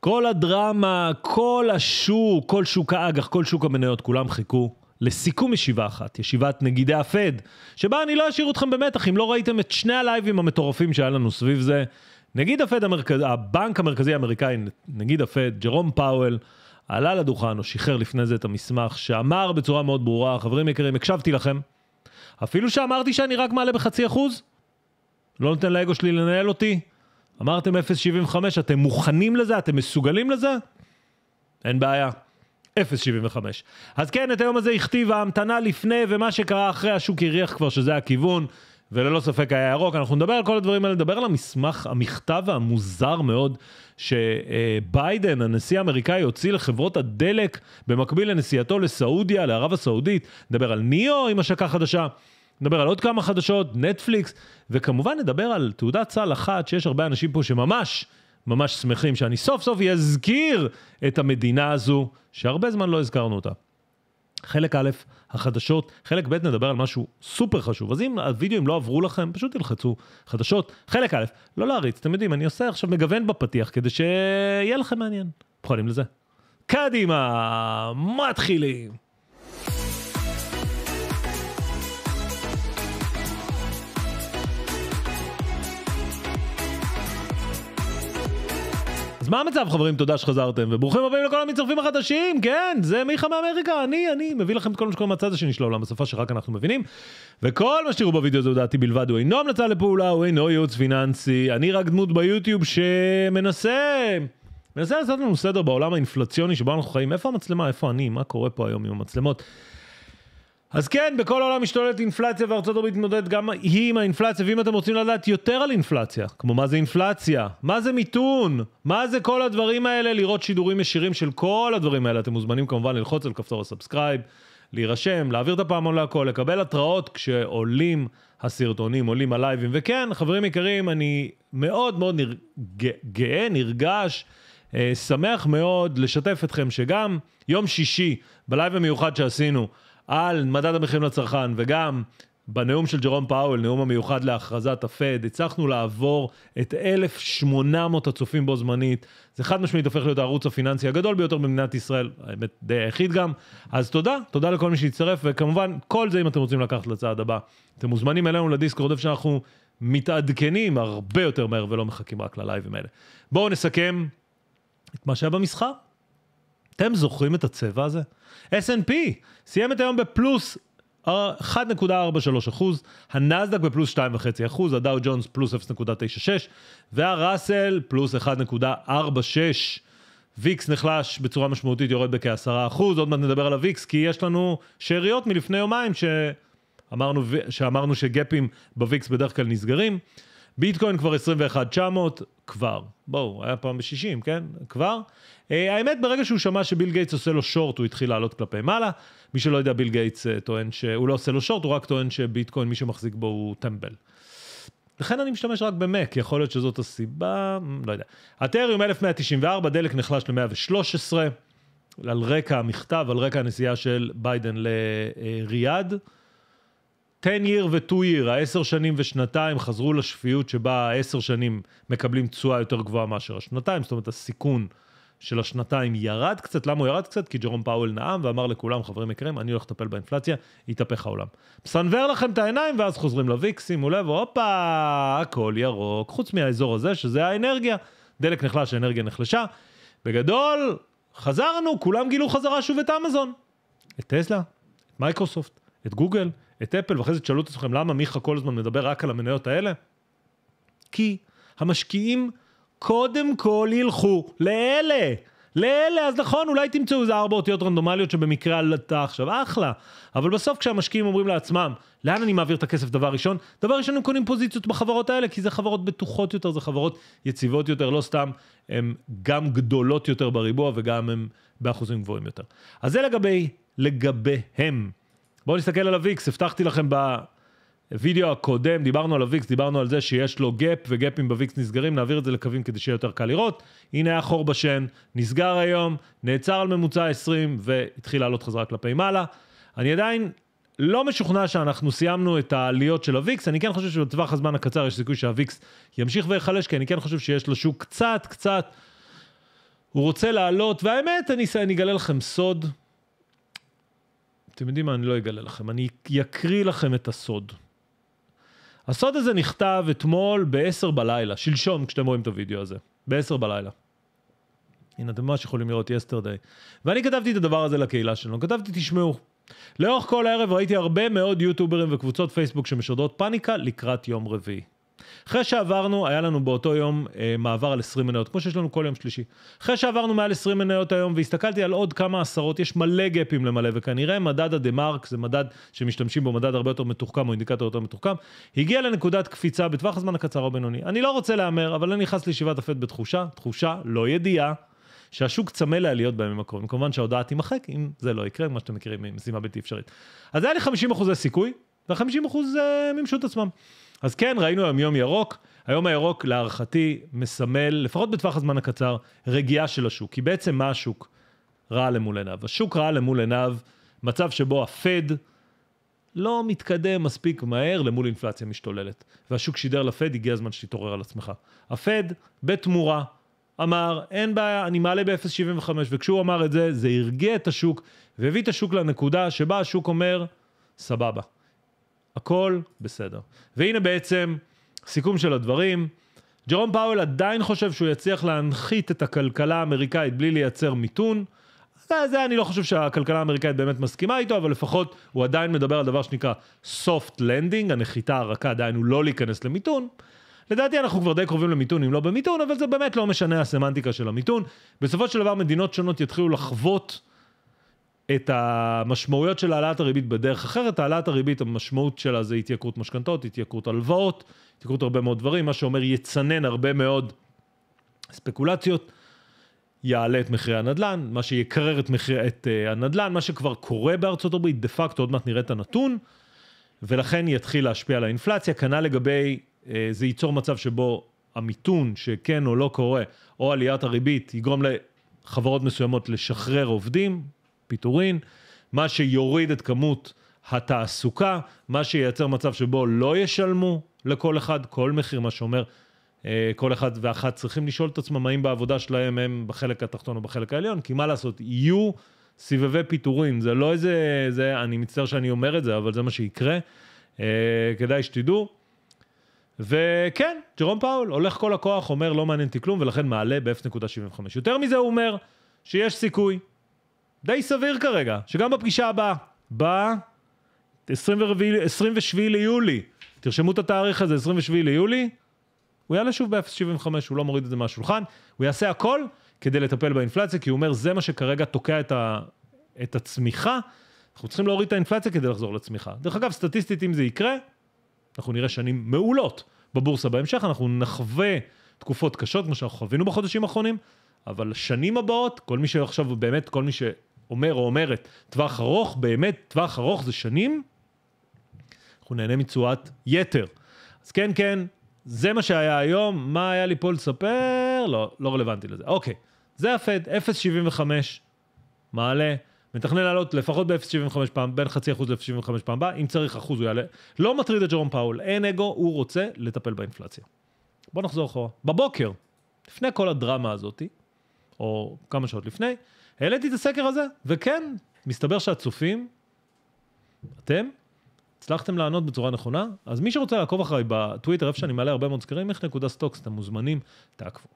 כל הדרמה, כל השוק, כל שוק האג"ח, כל שוק המניות, כולם חיכו לסיכום ישיבה אחת, ישיבת נגידי הפד, שבה אני לא אשאיר אתכם במתח אם לא ראיתם את שני הלייבים המטורפים שהיה לנו סביב זה. נגיד הפד, המרכז, הבנק המרכזי האמריקאי, נגיד הפד, ג'רום פאוול, עלה לדוכן או שחרר לפני זה את המסמך, שאמר בצורה מאוד ברורה, חברים יקרים, הקשבתי לכם. אפילו שאמרתי שאני רק מעלה בחצי אחוז, לא נותן לאגו שלי לנהל אותי, אמרתם 0.75, אתם מוכנים לזה? אתם מסוגלים לזה? אין בעיה. 0.75. אז כן, את היום הזה הכתיב ההמתנה לפני, ומה שקרה אחרי השוק הריח כבר שזה הכיוון, וללא ספק היה ירוק. אנחנו נדבר על כל הדברים האלה, נדבר על המסמך, המכתב המוזר מאוד, שביידן, הנשיא האמריקאי, הוציא לחברות הדלק, במקביל לנסיעתו לסעודיה, לערב הסעודית. נדבר על ניאו עם השקה חדשה. נדבר על עוד כמה חדשות, נטפליקס, וכמובן נדבר על תעודת סל אחת שיש הרבה אנשים פה שממש ממש שמחים שאני סוף סוף אזכיר את המדינה הזו, שהרבה זמן לא הזכרנו אותה. חלק א', החדשות, חלק ב', נדבר על משהו סופר חשוב. אז אם הווידאוים לא עברו לכם, פשוט תלחצו חדשות. חלק א', לא להריץ, אתם יודעים, אני עושה עכשיו מגוון בפתיח כדי שיהיה לכם מעניין. מוכנים לזה? קדימה, מתחילים. אז מה המצב חברים, תודה שחזרתם, וברוכים הבאים לכל המצטרפים החדשים, כן, זה מיכה מאמריקה, אני, אני, מביא לכם את כל מה שקורה מהצד השני של העולם, בשפה שרק אנחנו מבינים, וכל מה שתראו בווידאו הזה לדעתי בלבד, הוא אינו המלצה לפעולה, הוא אינו ייעוץ פיננסי, אני רק דמות ביוטיוב שמנסה, מנסה לעשות לנו סדר בעולם האינפלציוני שבו אנחנו חיים, איפה המצלמה, איפה אני, מה קורה פה היום עם המצלמות. אז כן, בכל העולם משתוללת אינפלציה וארצות הברית מתמודדת גם היא עם האינפלציה, ואם אתם רוצים לדעת יותר על אינפלציה, כמו מה זה אינפלציה, מה זה מיתון, מה זה כל הדברים האלה, לראות שידורים ישירים של כל הדברים האלה, אתם מוזמנים כמובן ללחוץ על כפתור הסאבסקרייב, להירשם, להעביר את הפעמון להכל, לקבל התראות כשעולים הסרטונים, עולים הלייבים, וכן, חברים יקרים, אני מאוד מאוד נר... גאה, נרגש. אה, שמח מאוד לשתף אתכם שגם יום שישי, בלייב המיוחד שעשינו, על מדד המחירים לצרכן וגם בנאום של ג'רום פאוול, נאום המיוחד להכרזת הפד, הצלחנו לעבור את 1,800 הצופים בו זמנית. זה חד משמעית הופך להיות הערוץ הפיננסי הגדול ביותר במדינת ישראל, האמת די היחיד גם. אז תודה, תודה לכל מי שהצטרף, וכמובן, כל זה אם אתם רוצים לקחת לצעד הבא. אתם מוזמנים אלינו לדיסקורד, איפה שאנחנו מתעדכנים הרבה יותר מהר ולא מחכים רק ללייבים האלה. בואו נסכם את מה שהיה במסחר. אתם זוכרים את הצבע הזה? S&P סיים את היום בפלוס 1.43 אה, אחוז, הנסדק בפלוס 2.5 אחוז, הדאו ג'ונס פלוס 0.96 והראסל פלוס 1.46. ויקס נחלש בצורה משמעותית, יורד בכ-10 אחוז, עוד מעט נדבר על הוויקס, כי יש לנו שאריות מלפני יומיים ש... אמרנו, שאמרנו שגפים בוויקס בדרך כלל נסגרים. ביטקוין כבר 21,900, כבר. בואו, היה פעם ב-60, כן? כבר. Uh, האמת, ברגע שהוא שמע שביל גייטס עושה לו שורט, הוא התחיל לעלות כלפי מעלה. מי שלא יודע, ביל גייטס uh, טוען שהוא לא עושה לו שורט, הוא רק טוען שביטקוין, מי שמחזיק בו הוא טמבל. לכן אני משתמש רק במק, יכול להיות שזאת הסיבה, לא יודע. אתריום 1194, דלק נחלש ל-113, על רקע המכתב, על רקע הנסיעה של ביידן לריאד. Uh, 10 year ו-2 year, העשר שנים ושנתיים חזרו לשפיות שבה העשר שנים מקבלים תשואה יותר גבוהה מאשר השנתיים, זאת אומרת הסיכון של השנתיים ירד קצת, למה הוא ירד קצת? כי ג'רום פאוול נאם ואמר לכולם, חברים יקרים, אני הולך לטפל באינפלציה, יתהפך העולם. מסנוור לכם את העיניים ואז חוזרים לוויק, שימו לב, הופה, הכל ירוק, חוץ מהאזור הזה שזה האנרגיה, דלק נחלש, האנרגיה נחלשה. בגדול, חזרנו, כולם גילו חזרה שוב את אמזון, את טסלה, את מייקרוסופט, את גוגל, את אפל, ואחרי זה תשאלו את עצמכם למה מיכה כל הזמן מדבר רק על המניות האלה? כי המשקיעים קודם כל ילכו לאלה. לאלה, אז נכון, אולי תמצאו איזה ארבע אותיות רנדומליות שבמקרה עלתה עכשיו, אחלה. אבל בסוף כשהמשקיעים אומרים לעצמם, לאן אני מעביר את הכסף דבר ראשון? דבר ראשון הם קונים פוזיציות בחברות האלה, כי זה חברות בטוחות יותר, זה חברות יציבות יותר, לא סתם, הן גם גדולות יותר בריבוע וגם הן באחוזים גבוהים יותר. אז זה לגבי, לגביהם. בואו נסתכל על הוויקס, הבטחתי לכם בווידאו הקודם, דיברנו על הוויקס, דיברנו על זה שיש לו גאפ, וגאפים בוויקס נסגרים, נעביר את זה לקווים כדי שיהיה יותר קל לראות. הנה היה חור בשן, נסגר היום, נעצר על ממוצע 20, והתחיל לעלות חזרה כלפי מעלה. אני עדיין לא משוכנע שאנחנו סיימנו את העליות של הוויקס, אני כן חושב שבטווח הזמן הקצר יש סיכוי שהוויקס ימשיך ויחלש, כי אני כן חושב שיש לו שוק קצת, קצת, הוא רוצה לעלות, והאמת, אני, אני אגלה לכם סוד, אתם יודעים מה, אני לא אגלה לכם, אני אקריא לכם את הסוד. הסוד הזה נכתב אתמול ב-10 בלילה, שלשום, כשאתם רואים את הוידאו הזה, ב-10 בלילה. הנה, אתם ממש יכולים לראות יסטרדי. ואני כתבתי את הדבר הזה לקהילה שלנו, כתבתי, תשמעו, לאורך כל הערב ראיתי הרבה מאוד יוטיוברים וקבוצות פייסבוק שמשודרות פאניקה לקראת יום רביעי. אחרי שעברנו, היה לנו באותו יום אה, מעבר על 20 מניות, כמו שיש לנו כל יום שלישי. אחרי שעברנו מעל 20 מניות היום, והסתכלתי על עוד כמה עשרות, יש מלא גפים למלא, וכנראה מדד הדה-מרק, זה מדד שמשתמשים בו, מדד הרבה יותר מתוחכם, או אינדיקטור יותר מתוחכם, הגיע לנקודת קפיצה בטווח הזמן הקצר או בינוני. אני לא רוצה להמר, אבל אני נכנס לישיבת הפט בתחושה, תחושה לא ידיעה, שהשוק צמא לעליות בימים הקרובים. כמובן שההודעה תימחק, אם זה לא יקרה, מה שאתם מכירים, משימה בלתי אפשרית. אז היה לי 50% סיכוי, ו-50% אה, מימשו את עצמם. אז כן, ראינו היום יום ירוק. היום הירוק, להערכתי, מסמל, לפחות בטווח הזמן הקצר, רגיעה של השוק. כי בעצם מה השוק ראה למול עיניו? השוק ראה למול עיניו מצב שבו הפד לא מתקדם מספיק מהר למול אינפלציה משתוללת. והשוק שידר לפד, הגיע הזמן שתתעורר על עצמך. הפד, בתמורה, אמר, אין בעיה, אני מעלה ב-0.75, וכשהוא אמר את זה, זה הרגיע את השוק, והביא את השוק לנקודה שבה השוק אומר, סבבה. הכל בסדר. והנה בעצם סיכום של הדברים. ג'רום פאוול עדיין חושב שהוא יצליח להנחית את הכלכלה האמריקאית בלי לייצר מיתון. זה, זה אני לא חושב שהכלכלה האמריקאית באמת מסכימה איתו, אבל לפחות הוא עדיין מדבר על דבר שנקרא soft landing, הנחיתה הרכה עדיין הוא לא להיכנס למיתון. לדעתי אנחנו כבר די קרובים למיתון אם לא במיתון, אבל זה באמת לא משנה הסמנטיקה של המיתון. בסופו של דבר מדינות שונות יתחילו לחוות את המשמעויות של העלאת הריבית בדרך אחרת. העלאת הריבית, המשמעות שלה זה התייקרות משכנתות, התייקרות הלוואות, התייקרות הרבה מאוד דברים, מה שאומר יצנן הרבה מאוד ספקולציות, יעלה את מחירי הנדל"ן, מה שיקרר את, מחיר, את uh, הנדל"ן, מה שכבר קורה בארצות הברית, דה פקטו, עוד מעט נראה את הנתון, ולכן יתחיל להשפיע על האינפלציה. כנ"ל לגבי, uh, זה ייצור מצב שבו המיתון שכן או לא קורה, או עליית הריבית, יגרום לחברות מסוימות לשחרר עובדים, פיטורין, מה שיוריד את כמות התעסוקה, מה שייצר מצב שבו לא ישלמו לכל אחד כל מחיר, מה שאומר אה, כל אחד ואחת צריכים לשאול את עצמם האם בעבודה שלהם הם בחלק התחתון או בחלק העליון, כי מה לעשות, יהיו סבבי פיטורין, זה לא איזה, זה, אני מצטער שאני אומר את זה, אבל זה מה שיקרה, אה, כדאי שתדעו. וכן, ג'רום פאול הולך כל הכוח, אומר לא מעניין אותי כלום, ולכן מעלה ב-0.75. יותר מזה הוא אומר שיש סיכוי די סביר כרגע, שגם בפגישה הבאה, ב-27 ליולי, תרשמו את התאריך הזה, 27 ליולי, הוא יעלה שוב ב-0.75, הוא לא מוריד את זה מהשולחן, הוא יעשה הכל כדי לטפל באינפלציה, כי הוא אומר, זה מה שכרגע תוקע את, ה, את הצמיחה, אנחנו צריכים להוריד את האינפלציה כדי לחזור לצמיחה. דרך אגב, סטטיסטית, אם זה יקרה, אנחנו נראה שנים מעולות בבורסה בהמשך, אנחנו נחווה תקופות קשות, כמו שאנחנו חווינו בחודשים האחרונים, אבל השנים הבאות, כל מי שעכשיו, באמת, כל מי ש... אומר או אומרת, טווח ארוך, באמת טווח ארוך זה שנים, אנחנו נהנה מתשואת יתר. אז כן, כן, זה מה שהיה היום, מה היה לי פה לספר? לא, לא רלוונטי לזה. אוקיי, זה הפד, 0.75, מעלה, מתכנן לעלות לפחות ב-0.75 פעם, בין חצי אחוז ל-0.75 פעם הבאה, אם צריך אחוז הוא יעלה. לא מטריד את ג'רום פאול, אין אגו, הוא רוצה לטפל באינפלציה. בואו נחזור אחורה. בבוקר, לפני כל הדרמה הזאתי, או כמה שעות לפני, העליתי את הסקר הזה, וכן, מסתבר שהצופים, אתם, הצלחתם לענות בצורה נכונה, אז מי שרוצה לעקוב אחריי בטוויטר, איפה שאני מעלה הרבה מאוד סקרים, איך נקודה סטוקס, אתם מוזמנים, תעקבו.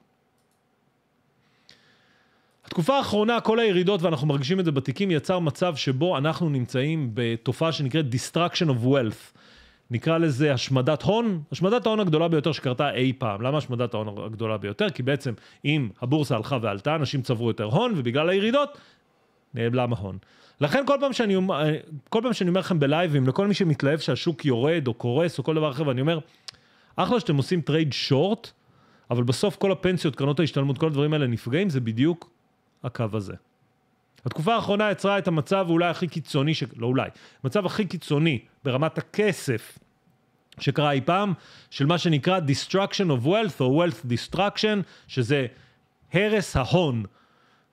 התקופה האחרונה, כל הירידות, ואנחנו מרגישים את זה בתיקים, יצר מצב שבו אנחנו נמצאים בתופעה שנקראת Distraction of Wealth. נקרא לזה השמדת הון, השמדת ההון הגדולה ביותר שקרתה אי פעם. למה השמדת ההון הגדולה ביותר? כי בעצם אם הבורסה הלכה ועלתה, אנשים צברו יותר הון, ובגלל הירידות, נעלם ההון. לכן כל פעם, שאני, כל פעם שאני אומר לכם בלייבים, לכל מי שמתלהב שהשוק יורד או קורס או כל דבר אחר, ואני אומר, אחלה שאתם עושים טרייד שורט, אבל בסוף כל הפנסיות, קרנות ההשתלמות, כל הדברים האלה נפגעים, זה בדיוק הקו הזה. התקופה האחרונה יצרה את המצב אולי הכי קיצוני, ש... לא אולי, המצב הכי קיצוני ברמת הכסף שקרה אי פעם, של מה שנקרא Destruction of Wealth או Wealth Destruction, שזה הרס ההון.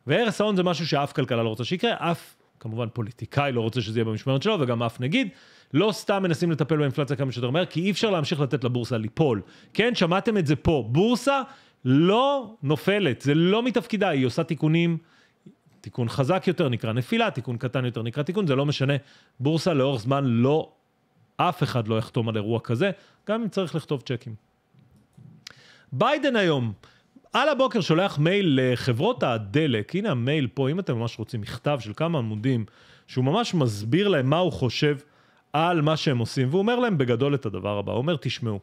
והרס ההון זה משהו שאף כלכלה לא רוצה שיקרה, אף כמובן פוליטיקאי לא רוצה שזה יהיה במשמרת שלו וגם אף נגיד. לא סתם מנסים לטפל באינפלציה כמה שיותר מהר, כי אי אפשר להמשיך לתת לבורסה ליפול. כן, שמעתם את זה פה. בורסה לא נופלת, זה לא מתפקידה, היא עושה תיקונים, תיקון חזק יותר נקרא נפילה, תיקון קטן יותר נקרא תיקון, זה לא משנה. בורסה לאורך זמן לא אף אחד לא יחתום על אירוע כזה, גם אם צריך לכתוב צ'קים. ביידן היום, על הבוקר שולח מייל לחברות הדלק, הנה המייל פה, אם אתם ממש רוצים מכתב של כמה עמודים, שהוא ממש מסביר להם מה הוא חושב על מה שהם עושים, והוא אומר להם בגדול את הדבר הבא, הוא אומר תשמעו,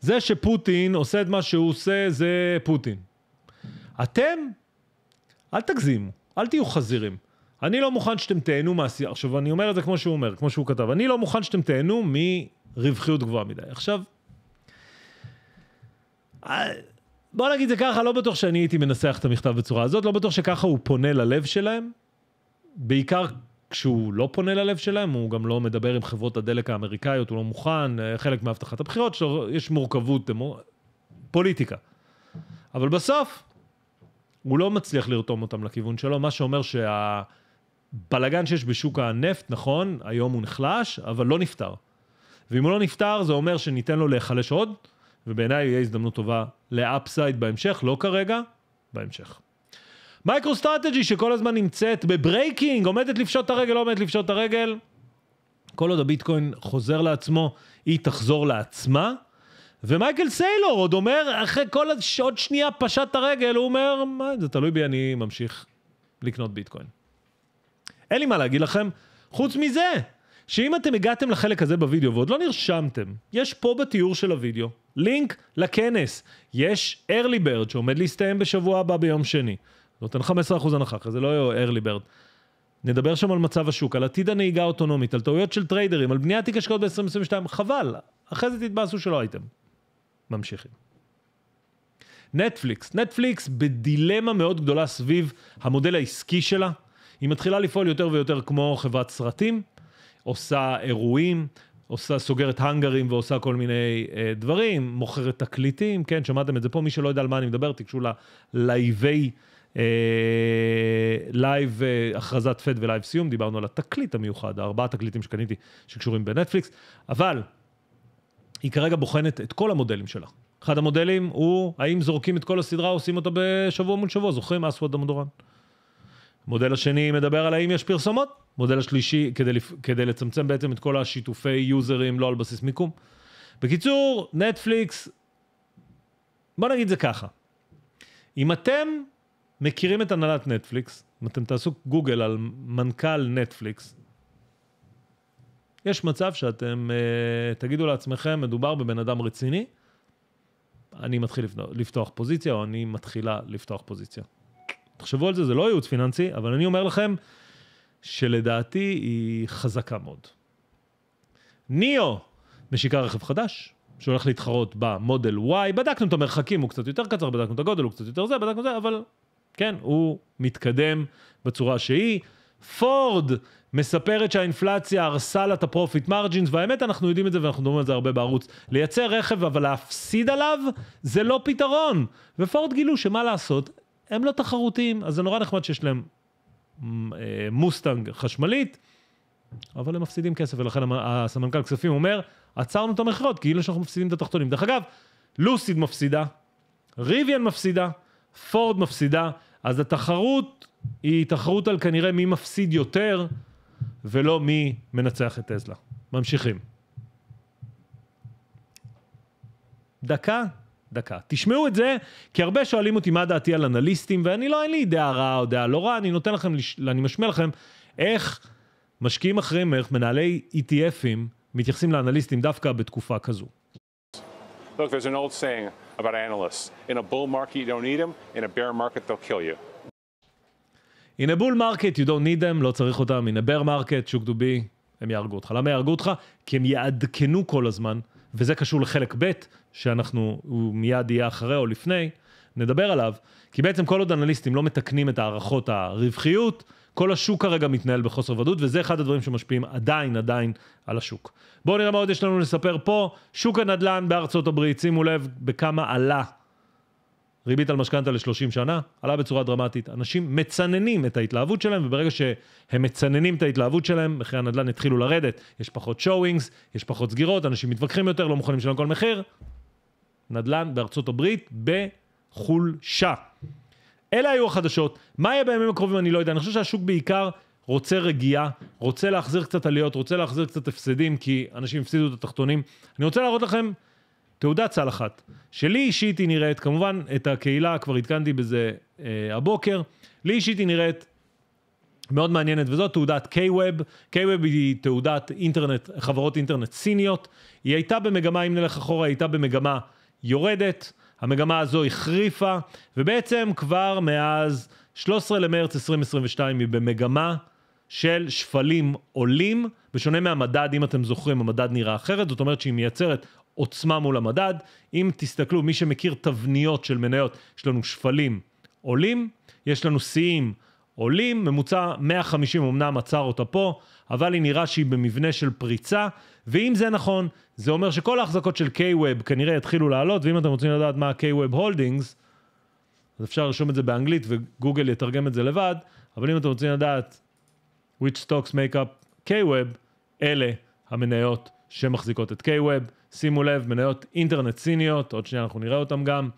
זה שפוטין עושה את מה שהוא עושה זה פוטין. אתם, אל תגזימו, אל תהיו חזירים. אני לא מוכן שאתם תהנו מהעשייה, עכשיו אני אומר את זה כמו שהוא אומר, כמו שהוא כתב, אני לא מוכן שאתם תהנו מרווחיות גבוהה מדי. עכשיו, בוא נגיד זה ככה, לא בטוח שאני הייתי מנסח את המכתב בצורה הזאת, לא בטוח שככה הוא פונה ללב שלהם, בעיקר כשהוא לא פונה ללב שלהם, הוא גם לא מדבר עם חברות הדלק האמריקאיות, הוא לא מוכן, אה, חלק מהבטחת הבחירות שלו, יש מורכבות, דמו, פוליטיקה. אבל בסוף, הוא לא מצליח לרתום אותם לכיוון שלו, מה שאומר שה... הבלגן שיש בשוק הנפט, נכון, היום הוא נחלש, אבל לא נפתר. ואם הוא לא נפתר, זה אומר שניתן לו להיחלש עוד, ובעיניי יהיה הזדמנות טובה לאפסייד בהמשך, לא כרגע, בהמשך. מייקרו סטרטג'י שכל הזמן נמצאת בברייקינג, עומדת לפשוט את הרגל, לא עומדת לפשוט את הרגל. כל עוד הביטקוין חוזר לעצמו, היא תחזור לעצמה. ומייקל סיילור עוד אומר, אחרי כל עוד שנייה פשט את הרגל, הוא אומר, מה, זה תלוי בי, אני ממשיך לקנות ביטקוין. אין לי מה להגיד לכם, חוץ מזה, שאם אתם הגעתם לחלק הזה בווידאו ועוד לא נרשמתם, יש פה בתיאור של הווידאו לינק לכנס. יש early bird שעומד להסתיים בשבוע הבא ביום שני. נותן 15% הנחה, אחרי זה לא early bird. נדבר שם על מצב השוק, על עתיד הנהיגה האוטונומית, על טעויות של טריידרים, על בניית תיק השקעות ב-2022, חבל, אחרי זה תתבאסו שלא הייתם. ממשיכים. נטפליקס, נטפליקס בדילמה מאוד גדולה סביב המודל העסקי שלה. היא מתחילה לפעול יותר ויותר כמו חברת סרטים, עושה אירועים, עושה, סוגרת האנגרים ועושה כל מיני אה, דברים, מוכרת תקליטים, כן, שמעתם את זה פה, מי שלא יודע על מה אני מדבר, תיגשו ללייבי, אה, לייב אה, הכרזת פד ולייב סיום, דיברנו על התקליט המיוחד, ארבעה תקליטים שקניתי שקשורים בנטפליקס, אבל היא כרגע בוחנת את כל המודלים שלה. אחד המודלים הוא האם זורקים את כל הסדרה, עושים אותה בשבוע מול שבוע, זוכרים? אסווד המדורן. המודל השני מדבר על האם יש פרסומות, מודל השלישי כדי, כדי לצמצם בעצם את כל השיתופי יוזרים לא על בסיס מיקום. בקיצור, נטפליקס, בוא נגיד זה ככה, אם אתם מכירים את הנהלת נטפליקס, אם אתם תעשו גוגל על מנכ"ל נטפליקס, יש מצב שאתם uh, תגידו לעצמכם, מדובר בבן אדם רציני, אני מתחיל לפתוח פוזיציה או אני מתחילה לפתוח פוזיציה. תחשבו על זה, זה לא ייעוץ פיננסי, אבל אני אומר לכם שלדעתי היא חזקה מאוד. ניאו, משיקה רכב חדש, שהולך להתחרות במודל Y, בדקנו את המרחקים, הוא קצת יותר קצר, בדקנו את הגודל, הוא קצת יותר זה, בדקנו את זה, אבל כן, הוא מתקדם בצורה שהיא. פורד מספרת שהאינפלציה הרסה לה את הפרופיט מרג'ינס, והאמת, אנחנו יודעים את זה ואנחנו מדברים על זה הרבה בערוץ. לייצר רכב אבל להפסיד עליו, זה לא פתרון. ופורד גילו שמה לעשות, הם לא תחרותיים, אז זה נורא נחמד שיש להם אה, מוסטנג חשמלית, אבל הם מפסידים כסף, ולכן הסמנכ"ל כספים אומר, עצרנו את המכירות, כאילו שאנחנו מפסידים את התחתונים. דרך אגב, לוסיד מפסידה, ריוויאן מפסידה, פורד מפסידה, אז התחרות היא תחרות על כנראה מי מפסיד יותר, ולא מי מנצח את טסלה. ממשיכים. דקה דקה. תשמעו את זה, כי הרבה שואלים אותי מה דעתי על אנליסטים, ואני לא, אין לי דעה רעה או דעה לא רעה, אני נותן לכם, אני משמיע לכם איך משקיעים אחרים, איך מנהלי ETFים מתייחסים לאנליסטים דווקא בתקופה כזו. Look, there's an old saying about analysts. In a bull market you don't need them, in a bear market they'll kill you. In a bull market you don't need them, לא צריך אותם. In a bear market, שוק דובי, הם יהרגו אותך. למה יהרגו אותך? כי הם יעדכנו כל הזמן וזה קשור לחלק ב', שאנחנו, הוא מיד יהיה אחרי או לפני, נדבר עליו, כי בעצם כל עוד אנליסטים לא מתקנים את הערכות הרווחיות, כל השוק כרגע מתנהל בחוסר ודאות, וזה אחד הדברים שמשפיעים עדיין עדיין על השוק. בואו נראה מה עוד יש לנו לספר פה. שוק הנדל"ן בארצות הברית, שימו לב בכמה עלה ריבית על משכנתה ל-30 שנה, עלה בצורה דרמטית. אנשים מצננים את ההתלהבות שלהם, וברגע שהם מצננים את ההתלהבות שלהם, מחירי הנדל"ן התחילו לרדת. יש פחות שואווינגס, יש פחות סגירות, אנשים מתווכחים יותר, לא מוכנים לשלם כל מחיר. נדל"ן בארצות הברית בחולשה. אלה היו החדשות. מה יהיה בימים הקרובים אני לא יודע. אני חושב שהשוק בעיקר רוצה רגיעה, רוצה להחזיר קצת עליות, רוצה להחזיר קצת הפסדים, כי אנשים הפסידו את התחתונים. אני רוצה להראות לכם... תעודת סל אחת. שלי אישית היא נראית, כמובן את הקהילה, כבר עדכנתי בזה אה, הבוקר, לי אישית היא נראית מאוד מעניינת, וזאת תעודת K-Web. K-Web היא תעודת אינטרנט, חברות אינטרנט סיניות. היא הייתה במגמה, אם נלך אחורה, היא הייתה במגמה יורדת. המגמה הזו החריפה, ובעצם כבר מאז 13 למרץ 2022 היא במגמה של שפלים עולים, בשונה מהמדד, אם אתם זוכרים, המדד נראה אחרת, זאת אומרת שהיא מייצרת עוצמה מול המדד. אם תסתכלו, מי שמכיר תבניות של מניות, יש לנו שפלים עולים, יש לנו שיאים עולים, ממוצע 150 אמנם עצר אותה פה, אבל היא נראה שהיא במבנה של פריצה, ואם זה נכון, זה אומר שכל ההחזקות של K-Web כנראה יתחילו לעלות, ואם אתם רוצים לדעת מה k web Holdings, אז אפשר לרשום את זה באנגלית וגוגל יתרגם את זה לבד, אבל אם אתם רוצים לדעת which stocks make up K-Web, אלה המניות שמחזיקות את K-Web. שימו לב, מניות אינטרנט סיניות, עוד שנייה אנחנו נראה אותן גם,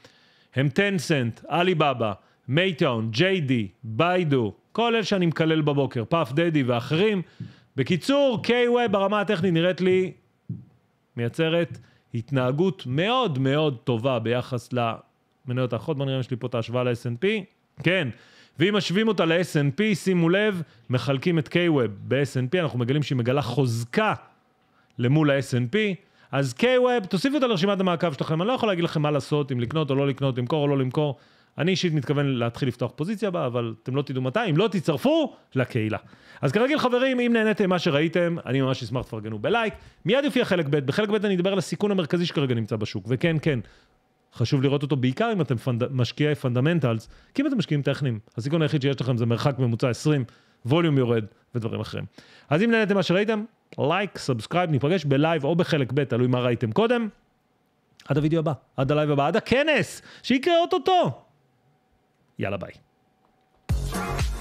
הם טנסנט, עליבאבא, מייטאון, ג'יי די, ביידו, כל אלה שאני מקלל בבוקר, פאף דדי ואחרים. בקיצור, k web ברמה הטכנית נראית לי מייצרת התנהגות מאוד מאוד טובה ביחס למניות האחרות. בוא נראה אם יש לי פה את ההשוואה ל snp כן, ואם משווים אותה ל snp שימו לב, מחלקים את K-Web ב snp אנחנו מגלים שהיא מגלה חוזקה למול ה snp אז K-Web, תוסיפו אותה לרשימת המעקב שלכם, אני לא יכול להגיד לכם מה לעשות, אם לקנות או לא לקנות, למכור או לא למכור. אני אישית מתכוון להתחיל לפתוח פוזיציה בה, אבל אתם לא תדעו מתי, אם לא תצטרפו לקהילה. אז כרגיל חברים, אם נהניתם ממה שראיתם, אני ממש אשמח תפרגנו בלייק. מיד יופיע חלק ב', בחלק ב' אני אדבר על הסיכון המרכזי שכרגע נמצא בשוק, וכן, כן, חשוב לראות אותו בעיקר אם אתם פנד... משקיעי פונדמנטלס, כי אם אתם משקיעים טכניים, הסיכון היחיד שיש לכם זה מרחק ממוצע 20, ווליום יורד ודברים אחרים. אז אם נהניתם מה שראיתם, לייק, סאבסקרייב, ניפגש בלייב או בחלק ב', תלוי מה ראיתם קודם. עד הוידאו הבא, עד הלייב הבא, עד הכנס, שיקרה אוטוטו. יאללה ביי.